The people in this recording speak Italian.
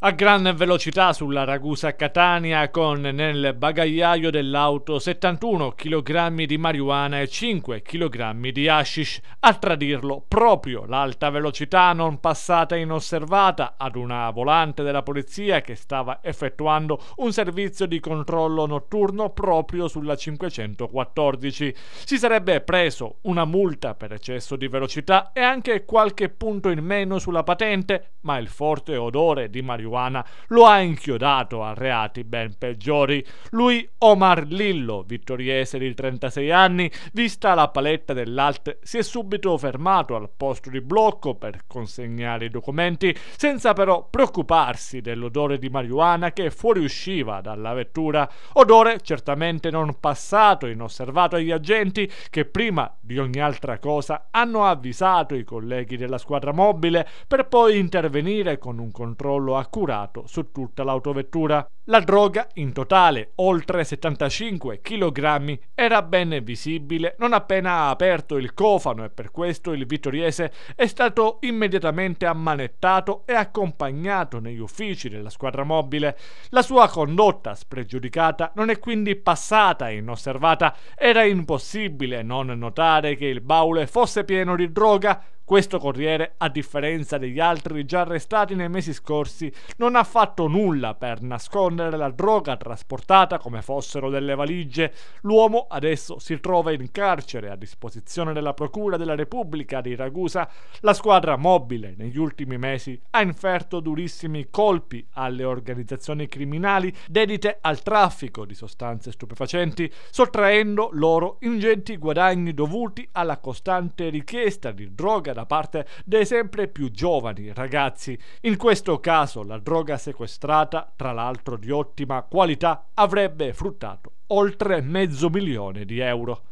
A gran velocità sulla Ragusa-Catania con nel bagagliaio dell'auto 71 kg di marijuana e 5 kg di hashish. A tradirlo proprio l'alta velocità non passata inosservata ad una volante della polizia che stava effettuando un servizio di controllo notturno proprio sulla 514. Si sarebbe preso una multa per eccesso di velocità e anche qualche punto in meno sulla patente, ma il forte odore di marijuana marijuana lo ha inchiodato a reati ben peggiori. Lui Omar Lillo, vittoriese di 36 anni, vista la paletta dell'alt, si è subito fermato al posto di blocco per consegnare i documenti, senza però preoccuparsi dell'odore di marijuana che fuoriusciva dalla vettura, odore certamente non passato inosservato agli agenti che prima di ogni altra cosa hanno avvisato i colleghi della squadra mobile per poi intervenire con un controllo accusato accurato su tutta l'autovettura. La droga, in totale oltre 75 kg, era ben visibile non appena ha aperto il cofano e per questo il vittoriese è stato immediatamente ammanettato e accompagnato negli uffici della squadra mobile. La sua condotta spregiudicata non è quindi passata inosservata, era impossibile non notare che il baule fosse pieno di droga questo corriere, a differenza degli altri già arrestati nei mesi scorsi, non ha fatto nulla per nascondere la droga trasportata come fossero delle valigie. L'uomo adesso si trova in carcere a disposizione della Procura della Repubblica di Ragusa. La squadra mobile negli ultimi mesi ha inferto durissimi colpi alle organizzazioni criminali dedite al traffico di sostanze stupefacenti, sottraendo loro ingenti guadagni dovuti alla costante richiesta di droga da parte dei sempre più giovani ragazzi. In questo caso la droga sequestrata, tra l'altro di ottima qualità, avrebbe fruttato oltre mezzo milione di euro.